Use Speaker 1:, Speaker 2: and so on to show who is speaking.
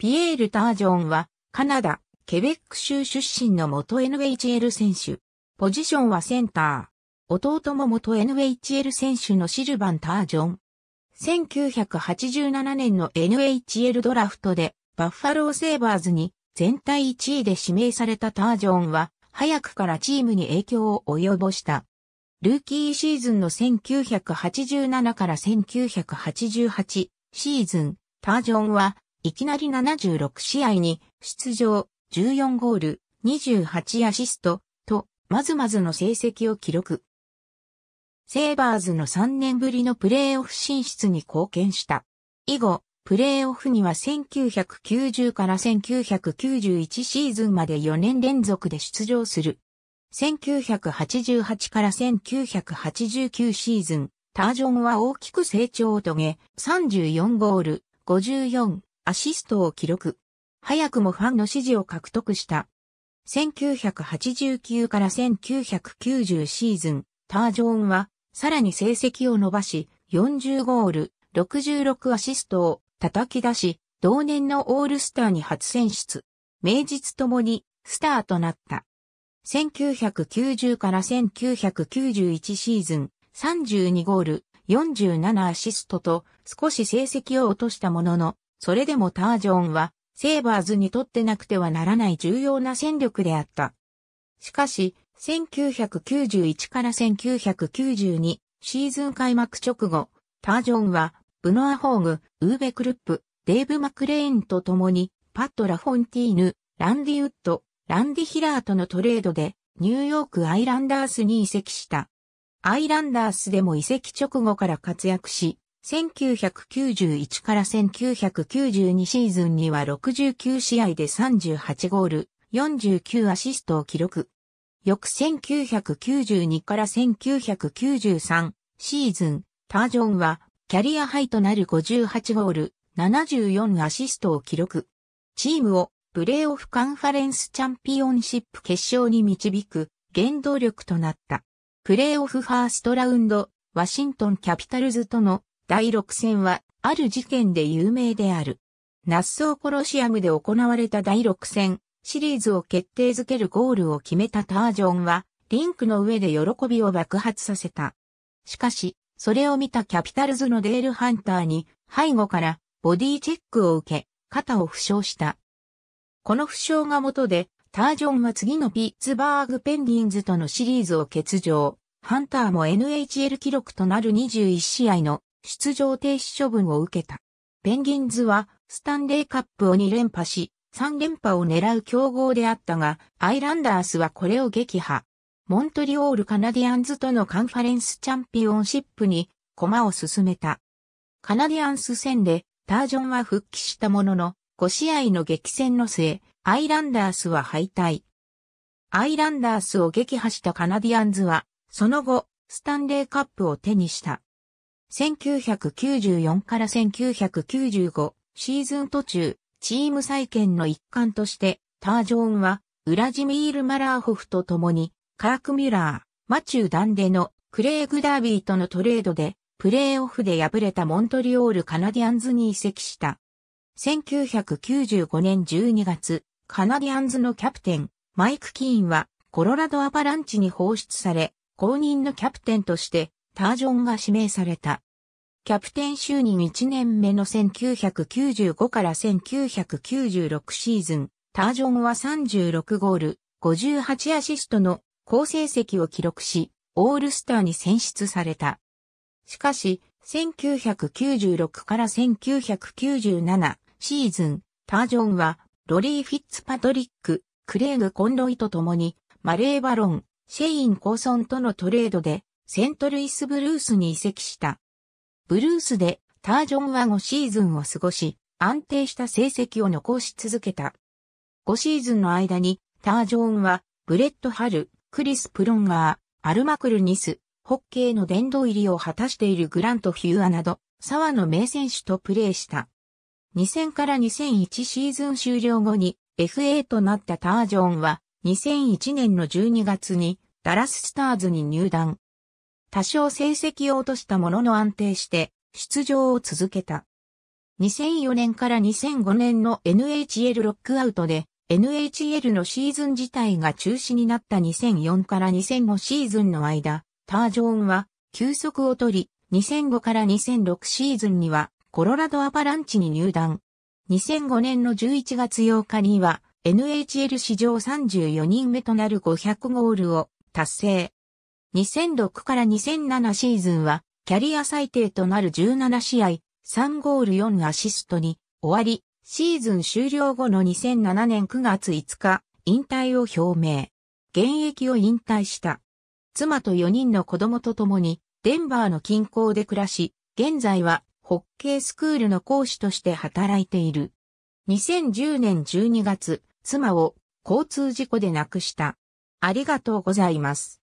Speaker 1: ピエール・タージョンは、カナダ、ケベック州出身の元 NHL 選手。ポジションはセンター。弟も元 NHL 選手のシルバン・タージョン。1987年の NHL ドラフトで、バッファロー・セーバーズに全体1位で指名されたタージョンは、早くからチームに影響を及ぼした。ルーキーシーズンの1987から1988シーズン、タージョンはいきなり76試合に出場、14ゴール、28アシスト、と、まずまずの成績を記録。セーバーズの3年ぶりのプレーオフ進出に貢献した。以後、プレーオフには1990から1991シーズンまで4年連続で出場する。1988から1989シーズン、タージョンは大きく成長を遂げ、34ゴール、54アシストを記録。早くもファンの支持を獲得した。1989から1990シーズン、タージョーンは、さらに成績を伸ばし、40ゴール、66アシストを叩き出し、同年のオールスターに初選出。名実ともに、スターとなった。1990から1991シーズン、32ゴール、47アシストと少し成績を落としたものの、それでもタージョンは、セーバーズにとってなくてはならない重要な戦力であった。しかし、1991から1992シーズン開幕直後、タージョンは、ブノア・ホーグ、ウーベ・クルップ、デーブ・マクレーンと共に、パット・ラフォンティーヌ、ランディ・ウッド、ランディ・ヒラーとのトレードで、ニューヨーク・アイランダースに移籍した。アイランダースでも移籍直後から活躍し、1991から1992シーズンには69試合で38ゴール、49アシストを記録。翌1992から1993シーズン、タージョンはキャリアハイとなる58ゴール、74アシストを記録。チームをプレーオフカンファレンスチャンピオンシップ決勝に導く原動力となった。プレーオフファーストラウンド、ワシントンキャピタルズとの第六戦は、ある事件で有名である。ナッソーコロシアムで行われた第六戦、シリーズを決定づけるゴールを決めたタージョンは、リンクの上で喜びを爆発させた。しかし、それを見たキャピタルズのデール・ハンターに、背後からボディチェックを受け、肩を負傷した。この負傷が元で、タージョンは次のピッツバーグ・ペンギンズとのシリーズを欠場。ハンターも NHL 記録となる21試合の出場停止処分を受けた。ペンギンズはスタンレーカップを2連覇し、3連覇を狙う強豪であったが、アイランダースはこれを撃破。モントリオールカナディアンズとのカンファレンスチャンピオンシップに駒を進めた。カナディアンス戦でタージョンは復帰したものの、5試合の激戦の末、アイランダースは敗退。アイランダースを撃破したカナディアンズは、その後、スタンレーカップを手にした。1994から1995シーズン途中、チーム再建の一環として、タージョーンは、ウラジミール・マラーホフと共に、カーク・ミュラー、マチュー・ダンデの、クレイグ・ダービーとのトレードで、プレーオフで敗れたモントリオール・カナディアンズに移籍した。1995年12月、カナディアンズのキャプテン、マイク・キーンは、コロラド・アパランチに放出され、公認のキャプテンとして、タージョンが指名された。キャプテン就任1年目の1995から1996シーズン、タージョンは36ゴール、58アシストの好成績を記録し、オールスターに選出された。しかし、1996から1997シーズン、タージョンは、ロリー・フィッツパトリック、クレイグ・コンロイと共に、マレー・バロン、シェイン・コーソンとのトレードで、セントルイスブルースに移籍した。ブルースでタージョンは5シーズンを過ごし、安定した成績を残し続けた。5シーズンの間に、タージョンは、ブレット・ハル、クリス・プロンガー、アルマクル・ニス、ホッケーの殿堂入りを果たしているグラント・ヒューアなど、沢の名選手とプレーした。2000から2001シーズン終了後に FA となったタージョンは2001年の12月にダラススターズに入団。多少成績を落としたものの安定して出場を続けた。2004年から2005年の NHL ロックアウトで NHL のシーズン自体が中止になった2004から2005シーズンの間、タージョーンは休息を取り、2005から2006シーズンにはコロラドアパランチに入団。2005年の11月8日には NHL 史上34人目となる500ゴールを達成。2006から2007シーズンは、キャリア最低となる17試合、3ゴール4アシストに終わり、シーズン終了後の2007年9月5日、引退を表明。現役を引退した。妻と4人の子供と共に、デンバーの近郊で暮らし、現在はホッケースクールの講師として働いている。2010年12月、妻を交通事故で亡くした。ありがとうございます。